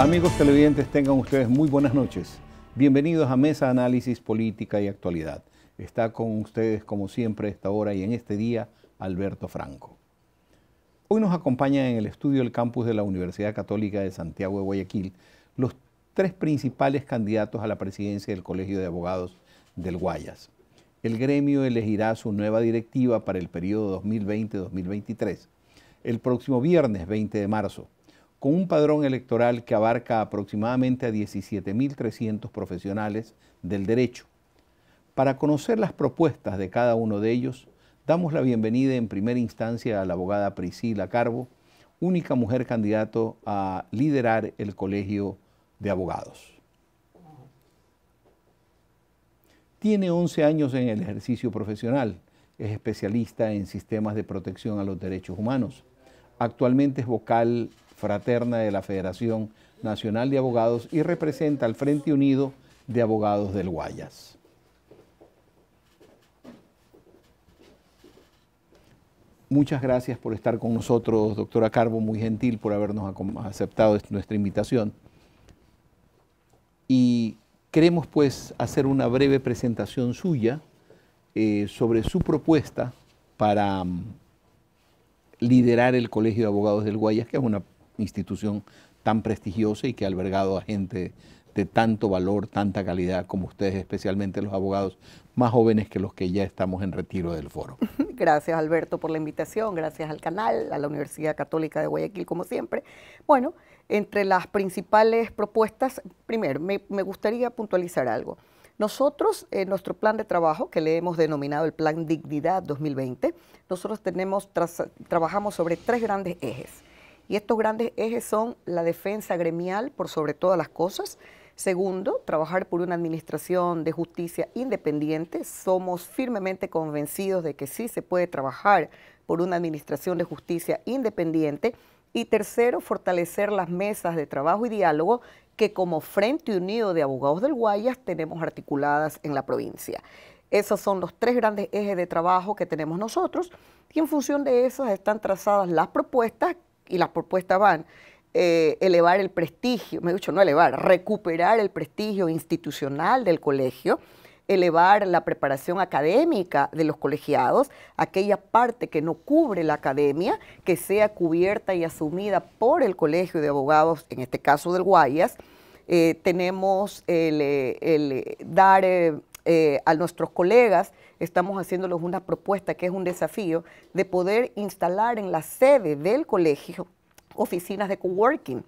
Amigos televidentes, tengan ustedes muy buenas noches. Bienvenidos a Mesa Análisis Política y Actualidad. Está con ustedes, como siempre, a esta hora y en este día, Alberto Franco. Hoy nos acompaña en el estudio del campus de la Universidad Católica de Santiago de Guayaquil los tres principales candidatos a la presidencia del Colegio de Abogados del Guayas. El gremio elegirá su nueva directiva para el periodo 2020-2023 el próximo viernes 20 de marzo con un padrón electoral que abarca aproximadamente a 17.300 profesionales del derecho. Para conocer las propuestas de cada uno de ellos, damos la bienvenida en primera instancia a la abogada Priscila Carbo, única mujer candidato a liderar el Colegio de Abogados. Tiene 11 años en el ejercicio profesional, es especialista en sistemas de protección a los derechos humanos. Actualmente es vocal fraterna de la Federación Nacional de Abogados y representa al Frente Unido de Abogados del Guayas. Muchas gracias por estar con nosotros, doctora Carbo, muy gentil por habernos aceptado nuestra invitación. Y queremos pues hacer una breve presentación suya eh, sobre su propuesta para mm, liderar el Colegio de Abogados del Guayas, que es una institución tan prestigiosa y que ha albergado a gente de tanto valor, tanta calidad como ustedes, especialmente los abogados más jóvenes que los que ya estamos en retiro del foro. Gracias Alberto por la invitación, gracias al canal, a la Universidad Católica de Guayaquil como siempre. Bueno, entre las principales propuestas, primero, me, gustaría puntualizar algo. Nosotros, en nuestro plan de trabajo, que le hemos denominado el Plan Dignidad 2020, nosotros tenemos, trabajamos sobre tres grandes ejes y estos grandes ejes son la defensa gremial por sobre todas las cosas. Segundo, trabajar por una administración de justicia independiente. Somos firmemente convencidos de que sí se puede trabajar por una administración de justicia independiente. Y tercero, fortalecer las mesas de trabajo y diálogo que como Frente Unido de Abogados del Guayas tenemos articuladas en la provincia. Esos son los tres grandes ejes de trabajo que tenemos nosotros y en función de esos están trazadas las propuestas y las propuestas van, eh, elevar el prestigio, me he dicho no elevar, recuperar el prestigio institucional del colegio, elevar la preparación académica de los colegiados, aquella parte que no cubre la academia, que sea cubierta y asumida por el Colegio de Abogados, en este caso del Guayas. Eh, tenemos el, eh, dar a nuestros colegas estamos haciéndoles una propuesta que es un desafío de poder instalar en la sede del colegio oficinas de coworking.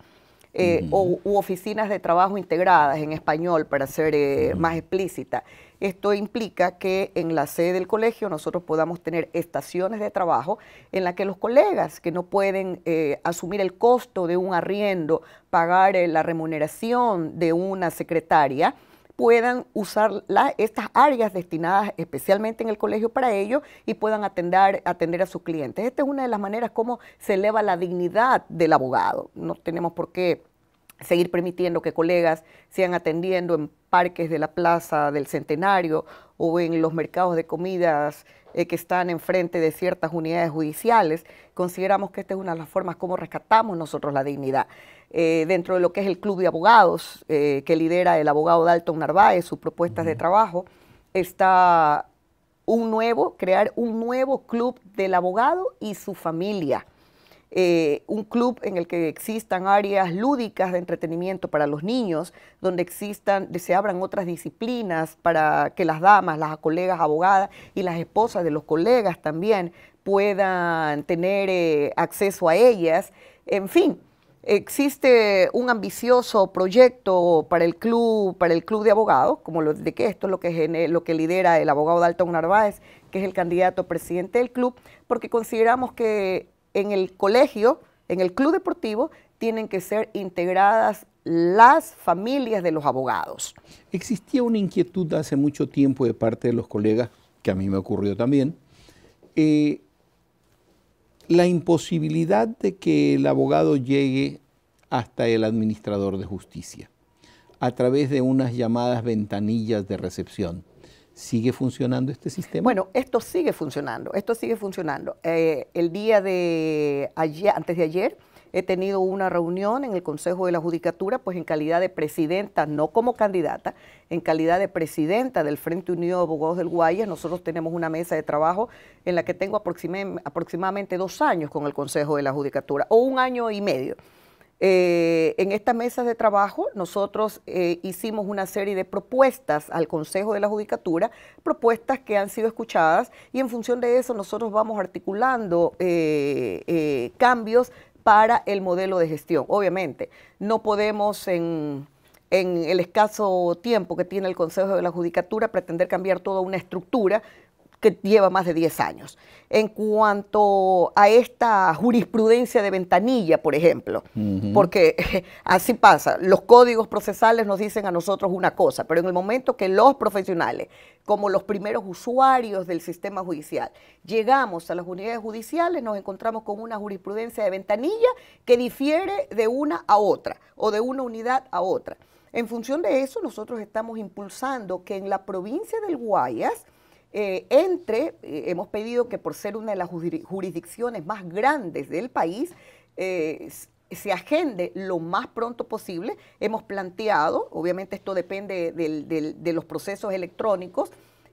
Eh, o, u oficinas de trabajo integradas en español, para ser eh, más explícita. Esto implica que en la sede del colegio nosotros podamos tener estaciones de trabajo en las que los colegas que no pueden eh, asumir el costo de un arriendo, pagar la remuneración de una secretaria, puedan usar estas áreas destinadas especialmente en el colegio para ello y puedan atender, atender a sus clientes. Esta es una de las maneras como se eleva la dignidad del abogado. No tenemos por qué seguir permitiendo que colegas sean atendiendo en parques de la Plaza del Centenario o en los mercados de comidas eh, que están enfrente de ciertas unidades judiciales, consideramos que esta es una de las formas como rescatamos nosotros la dignidad. Eh, dentro de lo que es el Club de Abogados, eh, que lidera el abogado Dalton Narváez, sus propuestas de trabajo, está un nuevo, crear un nuevo club del abogado y su familia eh, un club en el que existan áreas lúdicas de entretenimiento para los niños, donde existan, se abran otras disciplinas para que las damas, las colegas abogadas y las esposas de los colegas también puedan tener eh, acceso a ellas. En fin, existe un ambicioso proyecto para el club, para el club de abogados, como lo de que esto es lo que, lo que lidera el abogado Dalton Narváez, que es el candidato presidente del club, porque consideramos que en el colegio, en el club deportivo, tienen que ser integradas las familias de los abogados. Existía una inquietud hace mucho tiempo de parte de los colegas, que a mí me ocurrió también, eh, la imposibilidad de que el abogado llegue hasta el administrador de justicia a través de unas llamadas ventanillas de recepción. ¿Sigue funcionando este sistema? Bueno, esto sigue funcionando, esto sigue funcionando. Eh, el día de ayer, antes de ayer, he tenido una reunión en el Consejo de la Judicatura, pues en calidad de presidenta, no como candidata, en calidad de presidenta del Frente Unido de Abogados del Guayas, nosotros tenemos una mesa de trabajo en la que tengo aproximadamente dos años con el Consejo de la Judicatura, o un año y medio. Eh, en estas mesas de trabajo nosotros eh, hicimos una serie de propuestas al Consejo de la Judicatura, propuestas que han sido escuchadas y en función de eso nosotros vamos articulando eh, cambios para el modelo de gestión. Obviamente, no podemos en, en el escaso tiempo que tiene el Consejo de la Judicatura pretender cambiar toda una estructura que lleva más de 10 años. En cuanto a esta jurisprudencia de ventanilla, por ejemplo, porque así pasa, los códigos procesales nos dicen a nosotros una cosa, pero en el momento que los profesionales, como los primeros usuarios del sistema judicial, llegamos a las unidades judiciales, nos encontramos con una jurisprudencia de ventanilla que difiere de una a otra o de una unidad a otra. En función de eso, nosotros estamos impulsando que en la provincia del Guayas, eh, entre, eh, hemos pedido que por ser una de las jurisdicciones más grandes del país, eh, se agende lo más pronto posible. Hemos planteado, obviamente esto depende de los procesos electrónicos,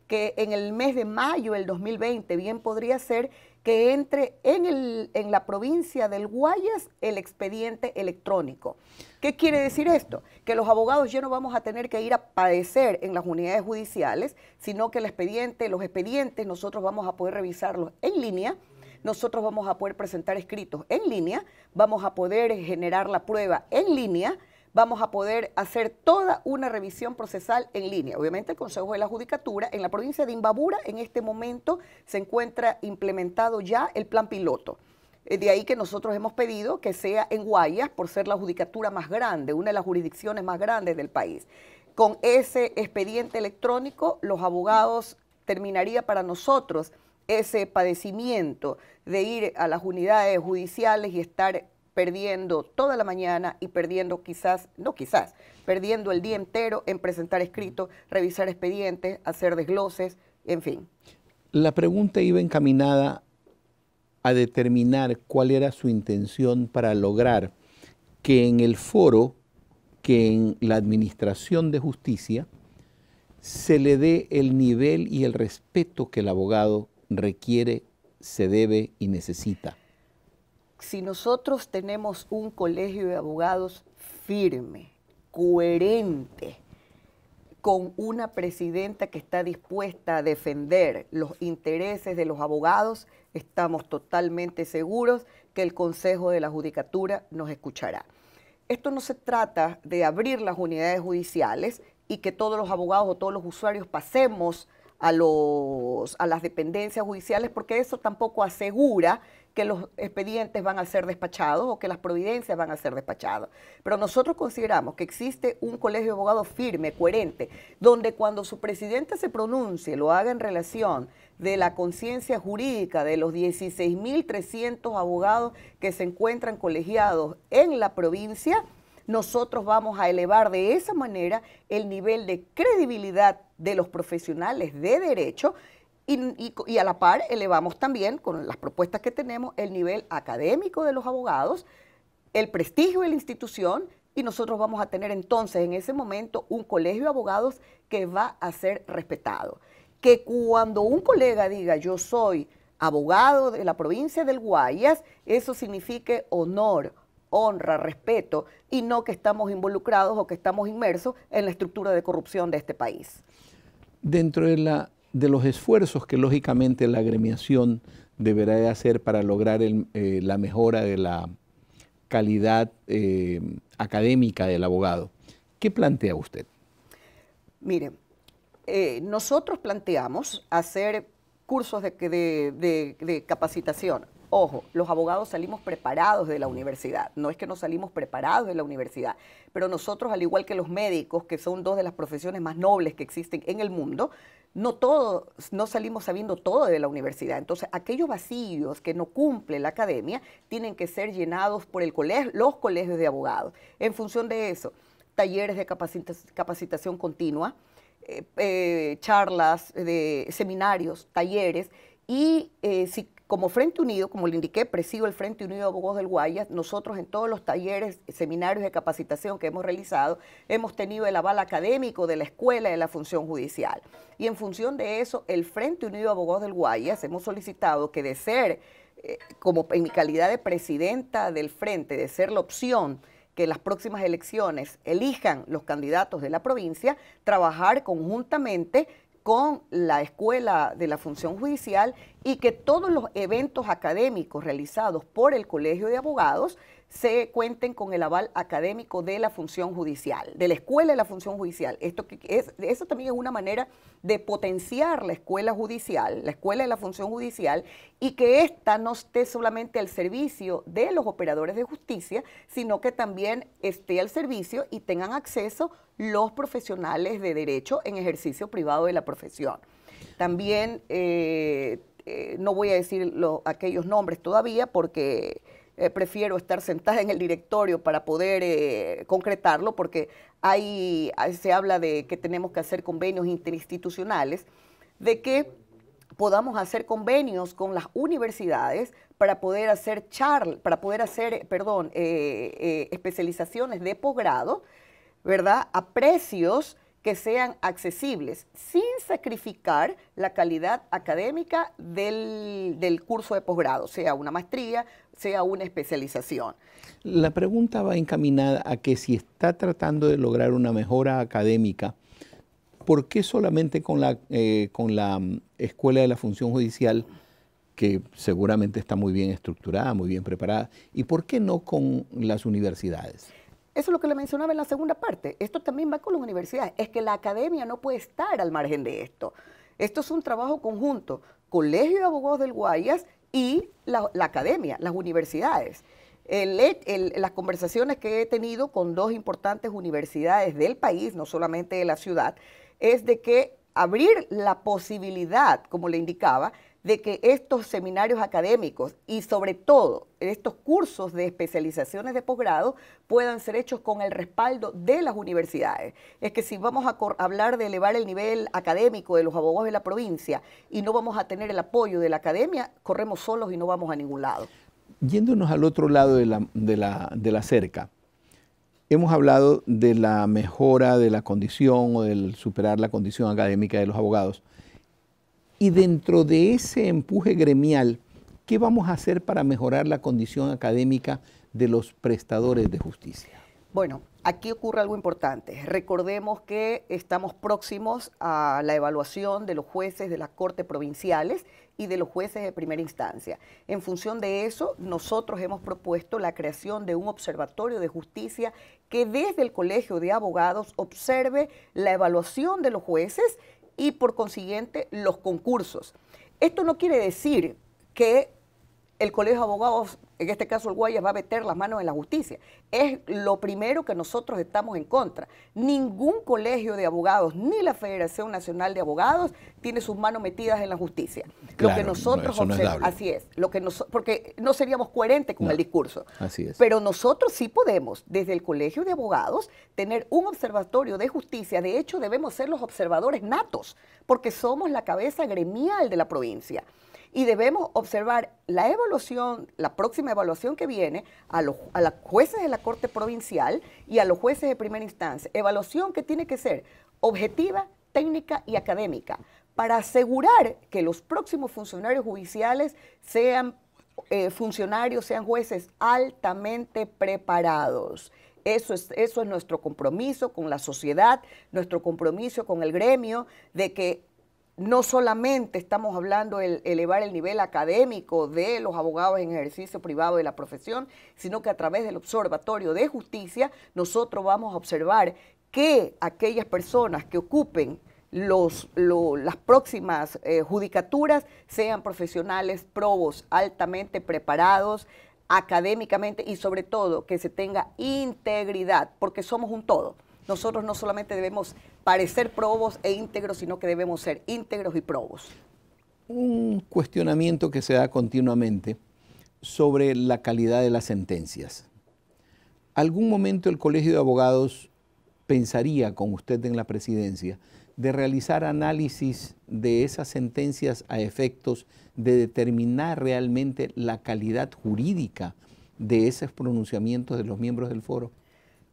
que en el mes de mayo del 2020 bien podría ser que entre en, el, en la provincia del Guayas el expediente electrónico. ¿Qué quiere decir esto? Que los abogados ya no vamos a tener que ir a padecer en las unidades judiciales, sino que el expediente, los expedientes nosotros vamos a poder revisarlos en línea nosotros vamos a poder presentar escritos en línea, vamos a poder generar la prueba en línea vamos a poder hacer toda una revisión procesal en línea. Obviamente el Consejo de la Judicatura en la provincia de Imbabura en este momento se encuentra implementado ya el plan piloto. Eh, de ahí que nosotros hemos pedido que sea en Guayas, por ser la judicatura más grande, una de las jurisdicciones más grandes del país. Con ese expediente electrónico, los abogados terminaría para nosotros ese padecimiento de ir a las unidades judiciales y estar perdiendo toda la mañana y perdiendo quizás, no quizás, perdiendo el día entero en presentar escritos, revisar expedientes, hacer desgloses, en fin. La pregunta iba encaminada a determinar cuál era su intención para lograr que en el foro, que en la Administración de Justicia, se le dé el nivel y el respeto que el abogado requiere, se debe y necesita si nosotros tenemos un colegio de abogados firme, coherente, con una presidenta que está dispuesta a defender los intereses de los abogados, estamos totalmente seguros que el Consejo de la Judicatura nos escuchará. Esto no se trata de abrir las unidades judiciales y que todos los abogados o todos los usuarios pasemos a, las dependencias judiciales, porque eso tampoco asegura que los expedientes van a ser despachados o que las providencias van a ser despachadas. Pero nosotros consideramos que existe un colegio de abogados firme, coherente, donde cuando su presidente se pronuncie, lo haga en relación de la conciencia jurídica de los 16.300 abogados que se encuentran colegiados en la provincia, nosotros vamos a elevar de esa manera el nivel de credibilidad de los profesionales de derecho y, a la par elevamos también, con las propuestas que tenemos, el nivel académico de los abogados, el prestigio de la institución y nosotros vamos a tener entonces en ese momento un colegio de abogados que va a ser respetado. Que cuando un colega diga yo soy abogado de la provincia del Guayas, eso signifique honor, honra, respeto y no que estamos involucrados o que estamos inmersos en la estructura de corrupción de este país. Dentro de la de los esfuerzos que lógicamente la agremiación deberá hacer para lograr eh, la mejora de la calidad eh, académica del abogado. ¿Qué plantea usted? Mire, eh, nosotros planteamos hacer cursos de, de capacitación. Ojo, los abogados salimos preparados de la universidad, no es que no salimos preparados de la universidad, pero nosotros, al igual que los médicos, que son dos de las profesiones más nobles que existen en el mundo, no todos, no salimos sabiendo todo de la universidad. Entonces, aquellos vacíos que no cumple la academia tienen que ser llenados por el colegio, los colegios de abogados. En función de eso, talleres de capacitación continua, eh, eh, charlas, de seminarios, talleres, y eh, si como Frente Unido, como le indiqué, presido el Frente Unido de Abogados del Guayas. Nosotros en todos los talleres, seminarios de capacitación que hemos realizado, hemos tenido el aval académico de la escuela de la función judicial. Y en función de eso, el Frente Unido de Abogados del Guayas hemos solicitado que de ser, eh, como en mi calidad de presidenta del Frente, de ser la opción que las próximas elecciones elijan los candidatos de la provincia, trabajar conjuntamente con la Escuela de la Función Judicial y que todos los eventos académicos realizados por el Colegio de Abogados se cuenten con el aval académico de la función judicial, de la escuela de la función judicial. Esto es, eso también es una manera de potenciar la escuela judicial, la escuela de la función judicial, y que ésta no esté solamente al servicio de los operadores de justicia, sino que también esté al servicio y tengan acceso los profesionales de derecho en ejercicio privado de la profesión. También eh, eh, no voy a decir aquellos nombres todavía porque eh, prefiero estar sentada en el directorio para poder eh, concretarlo, porque ahí se habla de que tenemos que hacer convenios interinstitucionales, de que podamos hacer convenios con las universidades para poder hacer para poder hacer, eh, perdón, especializaciones de posgrado, ¿verdad? A precios que sean accesibles sin sacrificar la calidad académica del, curso de posgrado, sea una maestría, sea una especialización. La pregunta va encaminada a que si está tratando de lograr una mejora académica, ¿por qué solamente con la, eh, con la mm, Escuela de la Función Judicial, que seguramente está muy bien estructurada, muy bien preparada, y por qué no con las universidades? Eso es lo que le mencionaba en la segunda parte. Esto también va con las universidades. Es que la academia no puede estar al margen de esto. Esto es un trabajo conjunto. Colegio de Abogados del Guayas y la, academia, las universidades. las conversaciones que he tenido con dos importantes universidades del país, no solamente de la ciudad, es de que abrir la posibilidad, como le indicaba, de que estos seminarios académicos y sobre todo estos cursos de especializaciones de posgrado puedan ser hechos con el respaldo de las universidades. Es que si vamos a hablar de elevar el nivel académico de los abogados de la provincia y no vamos a tener el apoyo de la academia, corremos solos y no vamos a ningún lado. Yéndonos al otro lado de la, cerca, hemos hablado de la mejora de la condición o del superar la condición académica de los abogados y dentro de ese empuje gremial, ¿qué vamos a hacer para mejorar la condición académica de los prestadores de justicia? Bueno, aquí ocurre algo importante. Recordemos que estamos próximos a la evaluación de los jueces de las cortes provinciales y de los jueces de primera instancia. En función de eso, nosotros hemos propuesto la creación de un observatorio de justicia que desde el Colegio de Abogados observe la evaluación de los jueces y por consiguiente los concursos. Esto no quiere decir que el Colegio de Abogados, en este caso el Guayas, va a meter las manos en la justicia. Es lo primero que nosotros estamos en contra. Ningún colegio de abogados, ni la Federación Nacional de Abogados, tiene sus manos metidas en la justicia. lo que nosotros observamos, así es, lo que porque no seríamos coherentes con el discurso. Así es. Pero nosotros sí podemos, desde el Colegio de Abogados, tener un observatorio de justicia. De hecho, debemos ser los observadores natos, porque somos la cabeza gremial de la provincia y debemos observar la evaluación, la próxima evaluación que viene a los a los jueces de la Corte Provincial y a los jueces de primera instancia. Evaluación que tiene que ser objetiva, técnica y académica para asegurar que los próximos funcionarios judiciales sean eh, funcionarios, sean jueces altamente preparados. Eso es, eso es nuestro compromiso con la sociedad, nuestro compromiso con el gremio, de que no solamente estamos hablando de elevar el nivel académico de los abogados en ejercicio privado de la profesión, sino que a través del Observatorio de Justicia nosotros vamos a observar que aquellas personas que ocupen los, las próximas eh, judicaturas sean profesionales probos, altamente preparados académicamente y sobre todo que se tenga integridad, porque somos un todo nosotros no solamente debemos parecer probos e íntegros, sino que debemos ser íntegros y probos. Un cuestionamiento que se da continuamente sobre la calidad de las sentencias. ¿Algún momento el Colegio de Abogados pensaría con usted en la presidencia de realizar análisis de esas sentencias a efectos de determinar realmente la calidad jurídica de esos pronunciamientos de los miembros del foro?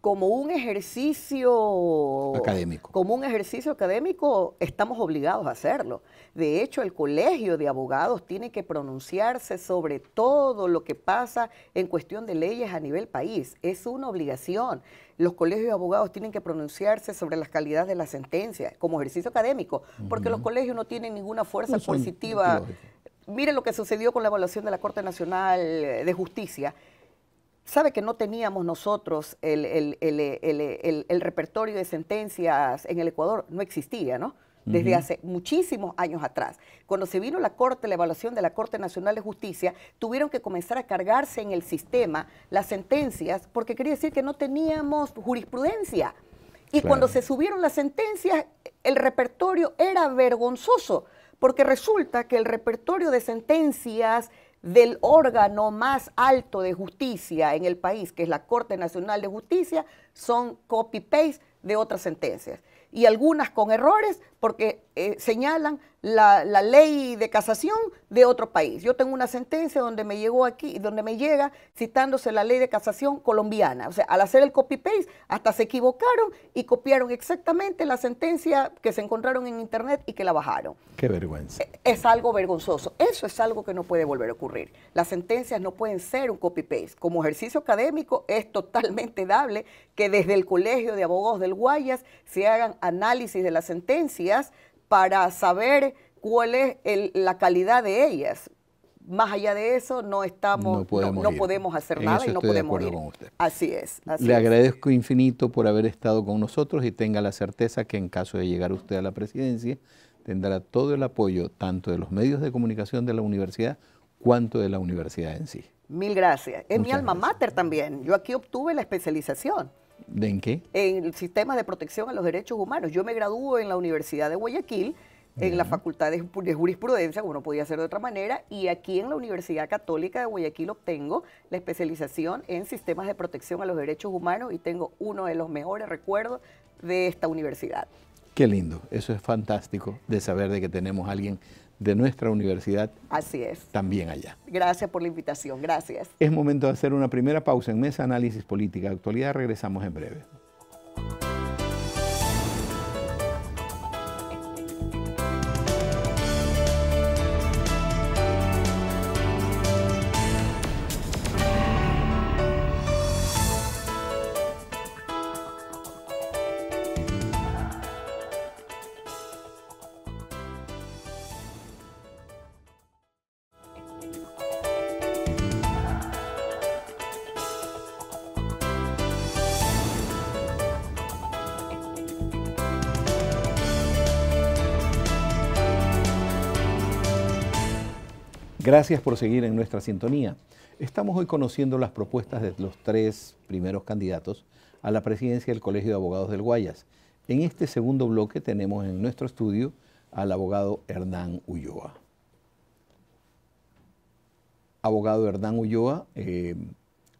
como un ejercicio académico. Como un ejercicio académico estamos obligados a hacerlo. De hecho, el Colegio de Abogados tiene que pronunciarse sobre todo lo que pasa en cuestión de leyes a nivel país. Es una obligación. Los colegios de abogados tienen que pronunciarse sobre las calidades de la sentencia, como ejercicio académico, porque los colegios no tienen ninguna fuerza positiva. coercitiva. Mire lo que sucedió con la evaluación de la Corte Nacional de Justicia sabe que no teníamos nosotros el, repertorio de sentencias en el Ecuador, no existía, ¿no? Desde hace muchísimos años atrás. Cuando se vino la Corte, la evaluación de la Corte Nacional de Justicia, tuvieron que comenzar a cargarse en el sistema las sentencias, porque quería decir que no teníamos jurisprudencia. Y cuando se subieron las sentencias, el repertorio era vergonzoso, porque resulta que el repertorio de sentencias del órgano más alto de justicia en el país, que es la Corte Nacional de Justicia, son copy-paste de otras sentencias. Y algunas con errores porque eh, señalan la, ley de casación de otro país. Yo tengo una sentencia donde me llegó aquí, y donde me llega citándose la ley de casación colombiana. O sea, al hacer el copy-paste, hasta se equivocaron y copiaron exactamente la sentencia que se encontraron en internet y que la bajaron. Qué vergüenza. E, es algo vergonzoso. Eso es algo que no puede volver a ocurrir. Las sentencias no pueden ser un copy-paste. Como ejercicio académico es totalmente dable que desde el Colegio de Abogados del Guayas se hagan análisis de las sentencias para saber cuál es la calidad de ellas. Más allá de eso, no estamos, no podemos, hacer nada y no podemos Así es. Le agradezco infinito por haber estado con nosotros y tenga la certeza que en caso de llegar usted a la presidencia, tendrá todo el apoyo tanto de los medios de comunicación de la universidad cuanto de la universidad en sí. Mil gracias. Es mi alma mater también. Yo aquí obtuve la especialización. ¿De en qué? En el sistema de protección a los derechos humanos. Yo me gradúo en la Universidad de Guayaquil, en la Facultad de, Jurisprudencia, como no podía ser de otra manera, y aquí en la Universidad Católica de Guayaquil obtengo la especialización en sistemas de protección a los derechos humanos y tengo uno de los mejores recuerdos de esta universidad. Qué lindo, eso es fantástico de saber de que tenemos a alguien de nuestra universidad. Así es. También allá. Gracias por la invitación, gracias. Es momento de hacer una primera pausa en Mesa Análisis Política Actualidad. Regresamos en breve. Gracias por seguir en nuestra sintonía. Estamos hoy conociendo las propuestas de los tres primeros candidatos a la presidencia del Colegio de Abogados del Guayas. En este segundo bloque tenemos en nuestro estudio al abogado Hernán Ulloa. Abogado Hernán Ulloa,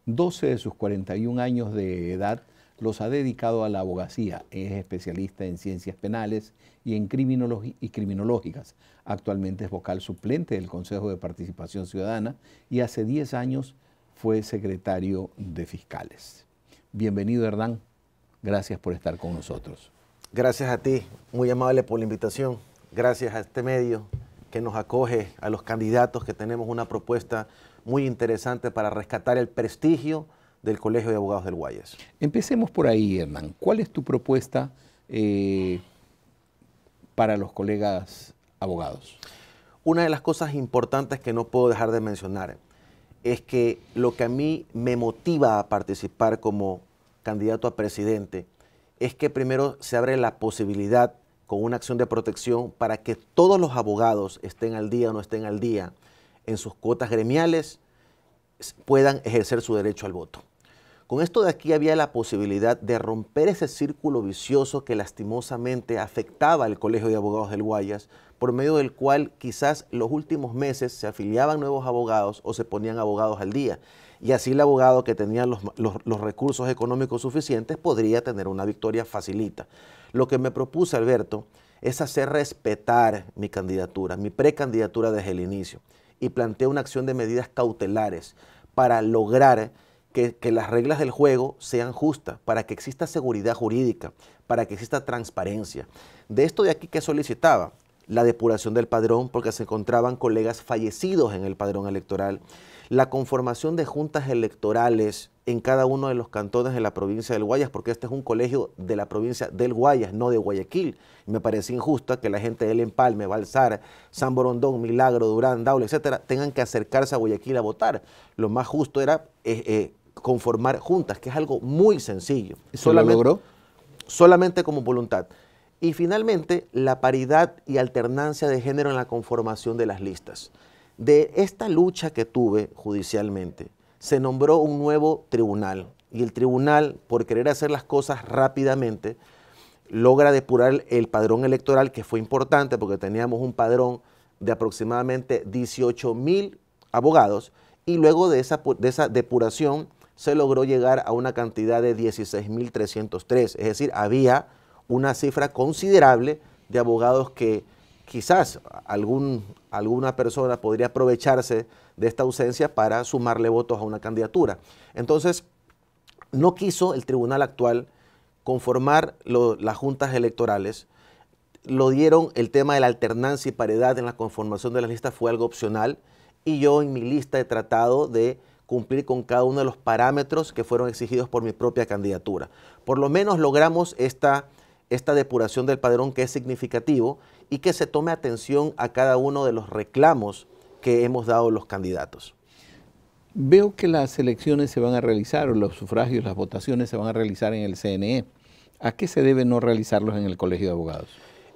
12 eh, de sus 41 años de edad los ha dedicado a la abogacía. Es especialista en ciencias penales y en criminológicas. Actualmente es vocal suplente del Consejo de Participación Ciudadana y hace 10 años fue secretario de Fiscales. Bienvenido, Hernán. Gracias por estar con nosotros. Gracias a ti, muy amable por la invitación. Gracias a este medio que nos acoge, a los candidatos que tenemos una propuesta muy interesante para rescatar el prestigio del Colegio de Abogados del Guayas. Empecemos por ahí, Hernán. ¿Cuál es tu propuesta eh, para los colegas abogados? Una de las cosas importantes que no puedo dejar de mencionar es que lo que a mí me motiva a participar como candidato a presidente es que primero se abre la posibilidad con una acción de protección para que todos los abogados estén al día o no estén al día en sus cuotas gremiales, puedan ejercer su derecho al voto. Con esto de aquí había la posibilidad de romper ese círculo vicioso que lastimosamente afectaba al Colegio de Abogados del Guayas, por medio del cual quizás los últimos meses se afiliaban nuevos abogados o se ponían abogados al día. Y así el abogado que tenía los, recursos económicos suficientes podría tener una victoria facilita. Lo que me propuse Alberto es hacer respetar mi candidatura, mi precandidatura desde el inicio y plantea una acción de medidas cautelares para lograr que, las reglas del juego sean justas, para que exista seguridad jurídica, para que exista transparencia. De esto de aquí que solicitaba la depuración del padrón porque se encontraban colegas fallecidos en el padrón electoral, la conformación de juntas electorales en cada uno de los cantones de la provincia del Guayas, porque este es un colegio de la provincia del Guayas, no de Guayaquil. Me parece injusto que la gente del Empalme, Balsar, San Borondón, Milagro, Durán, Daule, etcétera, tengan que acercarse a Guayaquil a votar. Lo más justo era eh, eh, conformar juntas, que es algo muy sencillo. ¿Y logró? Solamente como voluntad. Y finalmente, la paridad y alternancia de género en la conformación de las listas. De esta lucha que tuve judicialmente, se nombró un nuevo tribunal y el tribunal, por querer hacer las cosas rápidamente, logra depurar el padrón electoral que fue importante porque teníamos un padrón de aproximadamente 18 mil abogados y luego de esa, depuración se logró llegar a una cantidad de 16.303. Es decir, había una cifra considerable de abogados que quizás alguna persona podría aprovecharse de esta ausencia para sumarle votos a una candidatura. Entonces, no quiso el tribunal actual conformar las juntas electorales, lo dieron el tema de la alternancia y paridad en la conformación de las listas fue algo opcional y yo en mi lista he tratado de cumplir con cada uno de los parámetros que fueron exigidos por mi propia candidatura. Por lo menos logramos esta, esta depuración del padrón que es significativo y que se tome atención a cada uno de los reclamos que hemos dado los candidatos. Veo que las elecciones se van a realizar, o los sufragios, las votaciones se van a realizar en el CNE. ¿A qué se debe no realizarlos en el Colegio de Abogados?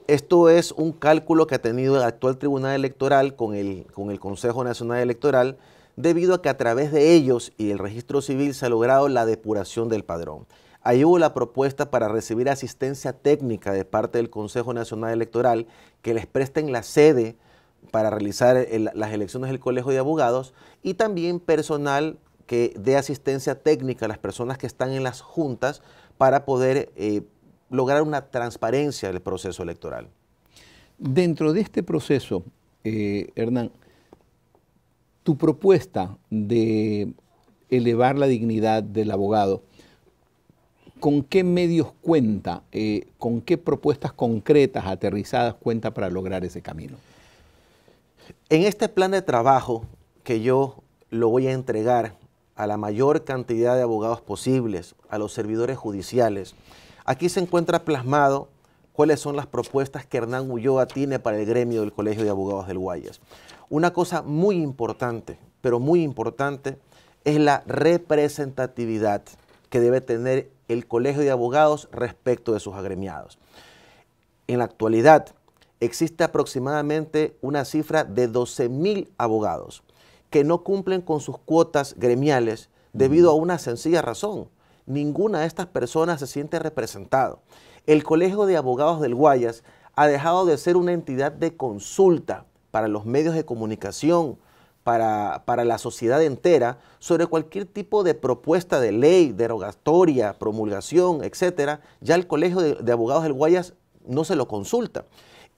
Esto es un cálculo que ha tenido el actual Tribunal Electoral con el, con el Consejo Nacional Electoral, debido a que a través de ellos y el registro civil se ha logrado la depuración del padrón. Ahí hubo la propuesta para recibir asistencia técnica de parte del Consejo Nacional Electoral que les presten la sede para realizar las elecciones del Colegio de Abogados y también personal que dé asistencia técnica a las personas que están en las juntas para poder eh, lograr una transparencia del proceso electoral. Dentro de este proceso, eh, Hernán, tu propuesta de elevar la dignidad del abogado, ¿con qué medios cuenta, eh, con qué propuestas concretas, aterrizadas cuenta para lograr ese camino? En este plan de trabajo que yo lo voy a entregar a la mayor cantidad de abogados posibles, a los servidores judiciales, aquí se encuentra plasmado cuáles son las propuestas que Hernán Ulloa tiene para el gremio del Colegio de Abogados del Guayas. Una cosa muy importante, pero muy importante, es la representatividad que debe tener el Colegio de Abogados respecto de sus agremiados. En la actualidad, existe aproximadamente una cifra de 12.000 abogados que no cumplen con sus cuotas gremiales debido a una sencilla razón. Ninguna de estas personas se siente representado. El Colegio de Abogados del Guayas ha dejado de ser una entidad de consulta para los medios de comunicación, para, la sociedad entera, sobre cualquier tipo de propuesta de ley, derogatoria, promulgación, etcétera, ya el Colegio de Abogados del Guayas no se lo consulta.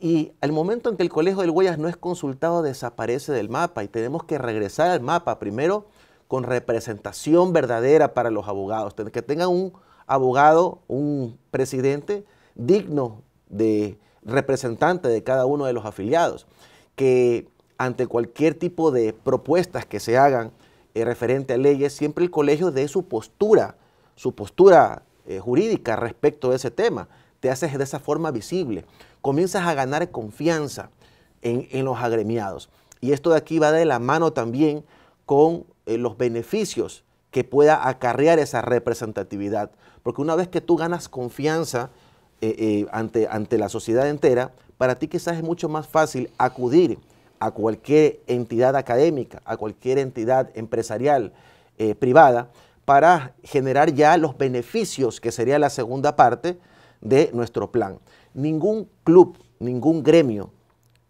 Y al momento en que el Colegio del Huellas no es consultado, desaparece del mapa y tenemos que regresar al mapa primero con representación verdadera para los abogados, que tenga un abogado, un presidente digno de representante de cada uno de los afiliados, que ante cualquier tipo de propuestas que se hagan eh, referente a leyes, siempre el colegio dé su postura, su postura eh, jurídica respecto de ese tema, te haces de esa forma visible comienzas a ganar confianza en, los agremiados. Y esto de aquí va de la mano también con eh, los beneficios que pueda acarrear esa representatividad. Porque una vez que tú ganas confianza eh, eh, ante, la sociedad entera, para ti quizás es mucho más fácil acudir a cualquier entidad académica, a cualquier entidad empresarial privada, para generar ya los beneficios, que sería la segunda parte de nuestro plan ningún club, ningún gremio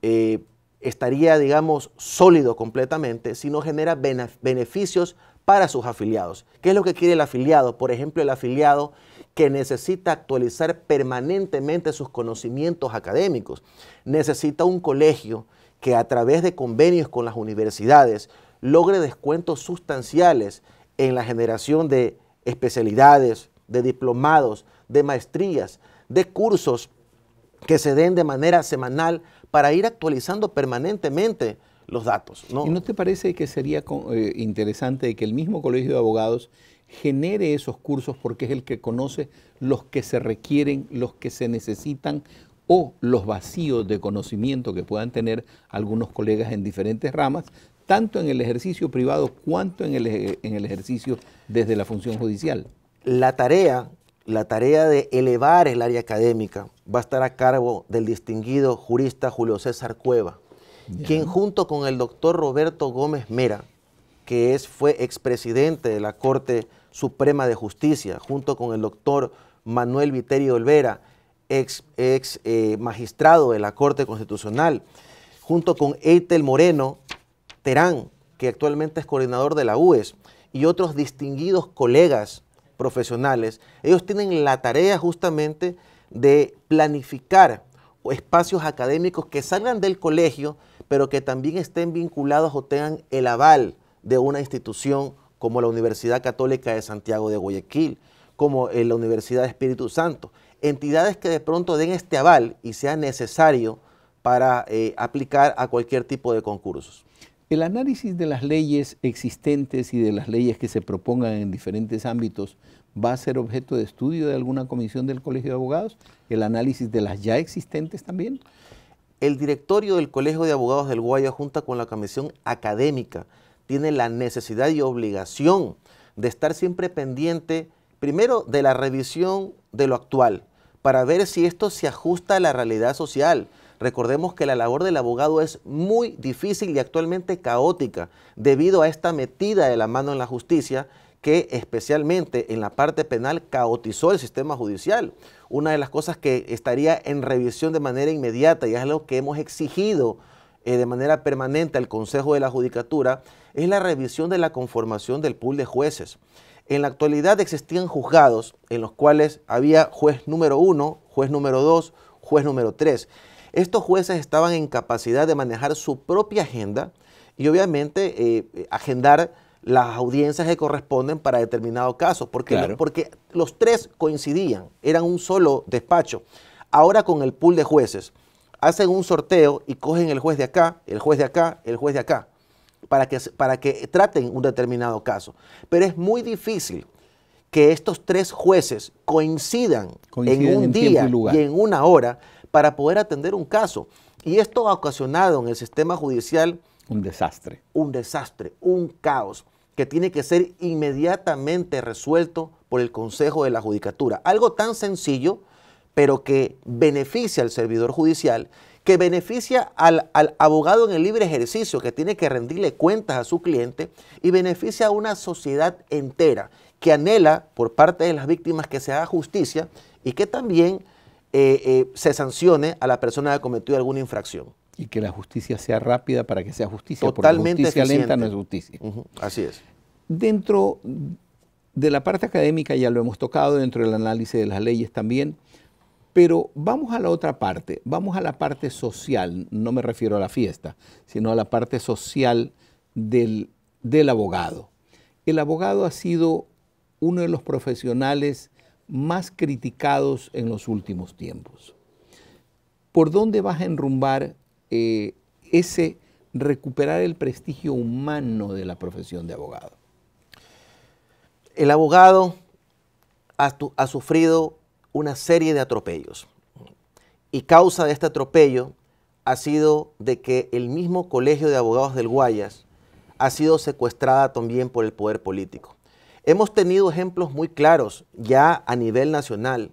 eh, estaría, digamos, sólido completamente si no genera beneficios para sus afiliados. ¿Qué es lo que quiere el afiliado? Por ejemplo, el afiliado que necesita actualizar permanentemente sus conocimientos académicos. Necesita un colegio que a través de convenios con las universidades logre descuentos sustanciales en la generación de especialidades, de diplomados, de maestrías, de cursos que se den de manera semanal para ir actualizando permanentemente los datos. ¿no? ¿Y no te parece que sería eh, interesante que el mismo Colegio de Abogados genere esos cursos porque es el que conoce los que se requieren, los que se necesitan o los vacíos de conocimiento que puedan tener algunos colegas en diferentes ramas, tanto en el ejercicio privado cuanto en eh, en el ejercicio desde la función judicial? La tarea la tarea de elevar el área académica va a estar a cargo del distinguido jurista Julio César Cueva, quien junto con el doctor Roberto Gómez Mera, que es, fue expresidente de la Corte Suprema de Justicia, junto con el doctor Manuel Viterio Olvera, ex, ex eh, magistrado de la Corte Constitucional, junto con Eitel Moreno Terán, que actualmente es coordinador de la UES, y otros distinguidos colegas profesionales, ellos tienen la tarea justamente de planificar espacios académicos que salgan del colegio, pero que también estén vinculados o tengan el aval de una institución como la Universidad Católica de Santiago de Guayaquil, como eh, la Universidad de Espíritu Santo, entidades que de pronto den este aval y sea necesario para eh, aplicar a cualquier tipo de concursos. El análisis de las leyes existentes y de las leyes que se propongan en diferentes ámbitos va a ser objeto de estudio de alguna comisión del Colegio de Abogados, el análisis de las ya existentes también. El directorio del Colegio de Abogados del Guaya, junto con la comisión académica, tiene la necesidad y obligación de estar siempre pendiente, primero, de la revisión de lo actual, para ver si esto se ajusta a la realidad social. Recordemos que la labor del abogado es muy difícil y actualmente caótica debido a esta metida de la mano en la justicia que especialmente en la parte penal caotizó el sistema judicial. Una de las cosas que estaría en revisión de manera inmediata y es lo que hemos exigido eh, de manera permanente al Consejo de la Judicatura es la revisión de la conformación del pool de jueces. En la actualidad existían juzgados en los cuales había juez número uno, juez número dos, juez número tres. Estos jueces estaban en capacidad de manejar su propia agenda y obviamente eh, eh, agendar las audiencias que corresponden para determinado caso. porque, porque los tres coincidían, eran un solo despacho. Ahora con el pool de jueces, hacen un sorteo y cogen el juez de acá, el juez de acá, el juez de acá, para que, para que traten un determinado caso. Pero es muy difícil que estos tres jueces coincidan, en un día y en una hora para poder atender un caso. Y esto ha ocasionado en el sistema judicial... Un desastre. Un desastre, un caos que tiene que ser inmediatamente resuelto por el Consejo de la Judicatura. Algo tan sencillo, pero que beneficia al servidor judicial, que beneficia al, abogado en el libre ejercicio, que tiene que rendirle cuentas a su cliente, y beneficia a una sociedad entera que anhela por parte de las víctimas que se haga justicia y que también eh, eh, se sancione a la persona que ha cometido alguna infracción y que la justicia sea rápida para que sea justicia. porque justicia lenta no es justicia. Así es. Dentro de la parte académica ya lo hemos tocado, dentro del análisis de las leyes también, pero vamos a la otra parte, vamos a la parte social, no me refiero a la fiesta, sino a la parte social del, del abogado. El abogado ha sido uno de los profesionales más criticados en los últimos tiempos. ¿Por dónde vas a enrumbar eh, ese recuperar el prestigio humano de la profesión de abogado? El abogado ha, sufrido una serie de atropellos y causa de este atropello ha sido de que el mismo Colegio de Abogados del Guayas ha sido secuestrada también por el poder político. Hemos tenido ejemplos muy claros ya a nivel nacional,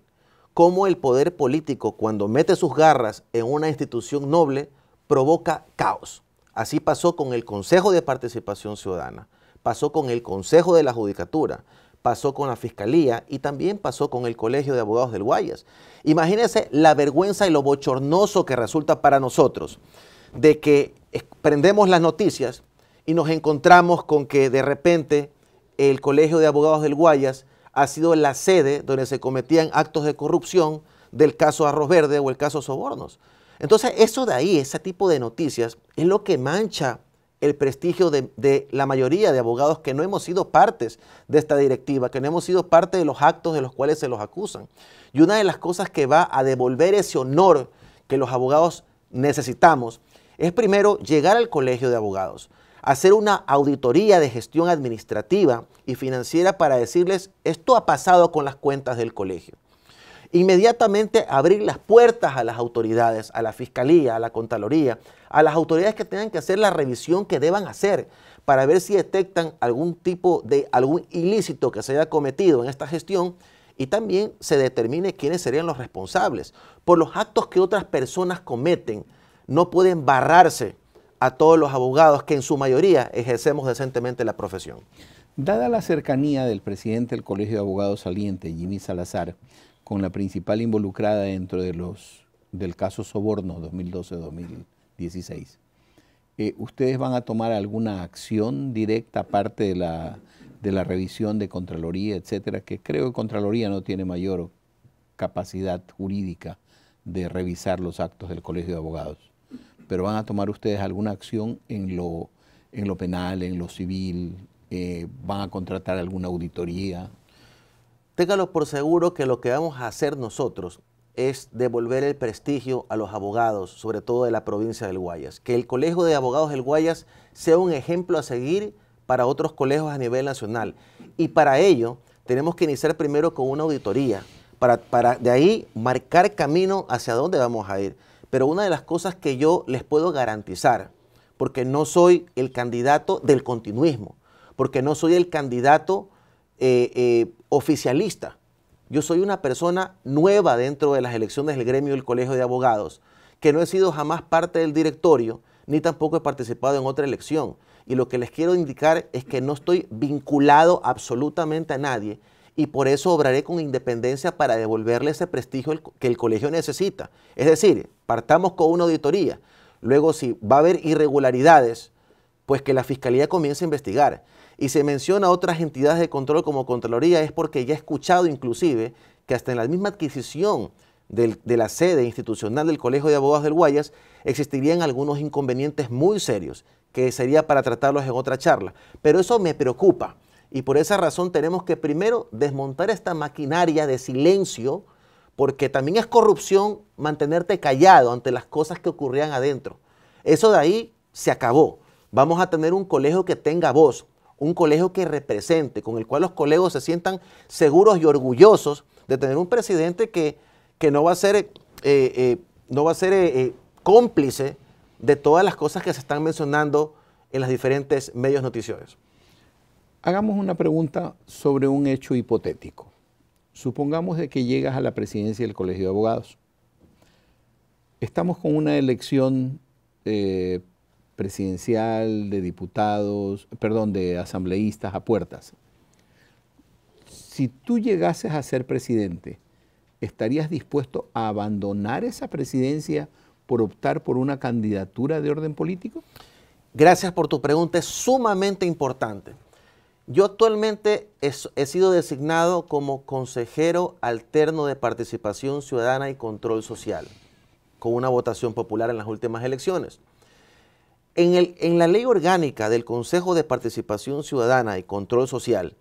cómo el poder político cuando mete sus garras en una institución noble provoca caos. Así pasó con el Consejo de Participación Ciudadana, pasó con el Consejo de la Judicatura, pasó con la Fiscalía y también pasó con el Colegio de Abogados del Guayas. Imagínense la vergüenza y lo bochornoso que resulta para nosotros de que prendemos las noticias y nos encontramos con que de repente el Colegio de Abogados del Guayas ha sido la sede donde se cometían actos de corrupción del caso Arroz Verde o el caso Sobornos. Entonces, eso de ahí, ese tipo de noticias, es lo que mancha el prestigio de, la mayoría de abogados que no hemos sido partes de esta directiva, que no hemos sido parte de los actos de los cuales se los acusan. Y una de las cosas que va a devolver ese honor que los abogados necesitamos es primero llegar al colegio de abogados, hacer una auditoría de gestión administrativa y financiera para decirles esto ha pasado con las cuentas del colegio inmediatamente abrir las puertas a las autoridades, a la fiscalía, a la contraloría, a las autoridades que tengan que hacer la revisión que deban hacer para ver si detectan algún tipo de algún ilícito que se haya cometido en esta gestión y también se determine quiénes serían los responsables por los actos que otras personas cometen. No pueden barrarse a todos los abogados que en su mayoría ejercemos decentemente la profesión. Dada la cercanía del presidente del Colegio de Abogados saliente, Jimmy Salazar, con la principal involucrada dentro de los, del caso Soborno 2012-2016. Eh, ¿Ustedes van a tomar alguna acción directa aparte de la, revisión de Contraloría, etcétera? Que creo que Contraloría no tiene mayor capacidad jurídica de revisar los actos del Colegio de Abogados. Pero van a tomar ustedes alguna acción en lo, en lo penal, en lo civil, eh, van a contratar alguna auditoría. Téngalos por seguro que lo que vamos a hacer nosotros es devolver el prestigio a los abogados, sobre todo de la provincia del Guayas. Que el Colegio de Abogados del Guayas sea un ejemplo a seguir para otros colegios a nivel nacional. Y para ello tenemos que iniciar primero con una auditoría, para, para de ahí marcar camino hacia dónde vamos a ir. Pero una de las cosas que yo les puedo garantizar, porque no soy el candidato del continuismo, porque no soy el candidato eh, eh, oficialista. Yo soy una persona nueva dentro de las elecciones del gremio del Colegio de Abogados, que no he sido jamás parte del directorio, ni tampoco he participado en otra elección. Y lo que les quiero indicar es que no estoy vinculado absolutamente a nadie y por eso obraré con independencia para devolverle ese prestigio que el colegio necesita. Es decir, partamos con una auditoría. Luego, si va a haber irregularidades, pues que la fiscalía comience a investigar y se menciona otras entidades de control como Contraloría es porque ya he escuchado inclusive que hasta en la misma adquisición de la sede institucional del Colegio de Abogados del Guayas existirían algunos inconvenientes muy serios que sería para tratarlos en otra charla. Pero eso me preocupa y por esa razón tenemos que primero desmontar esta maquinaria de silencio porque también es corrupción mantenerte callado ante las cosas que ocurrían adentro. Eso de ahí se acabó. Vamos a tener un colegio que tenga voz, un colegio que represente, con el cual los colegios se sientan seguros y orgullosos de tener un presidente que, que no va a ser, eh, eh, no va a ser eh, cómplice de todas las cosas que se están mencionando en los diferentes medios noticiosos. Hagamos una pregunta sobre un hecho hipotético. Supongamos de que llegas a la presidencia del Colegio de Abogados. Estamos con una elección eh, presidencial, de diputados, perdón, de asambleístas a puertas. Si tú llegases a ser presidente, ¿estarías dispuesto a abandonar esa presidencia por optar por una candidatura de orden político? Gracias por tu pregunta, es sumamente importante. Yo actualmente he sido designado como consejero alterno de participación ciudadana y control social, con una votación popular en las últimas elecciones. En, la ley orgánica del Consejo de Participación Ciudadana y Control Social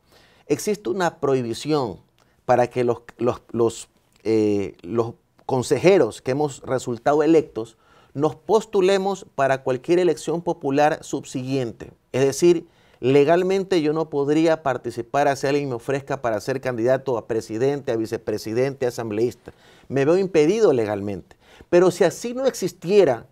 existe una prohibición para que los, eh, los consejeros que hemos resultado electos nos postulemos para cualquier elección popular subsiguiente. Es decir, legalmente yo no podría participar si alguien me ofrezca para ser candidato a presidente, a vicepresidente, a asambleísta. Me veo impedido legalmente. Pero si así no existiera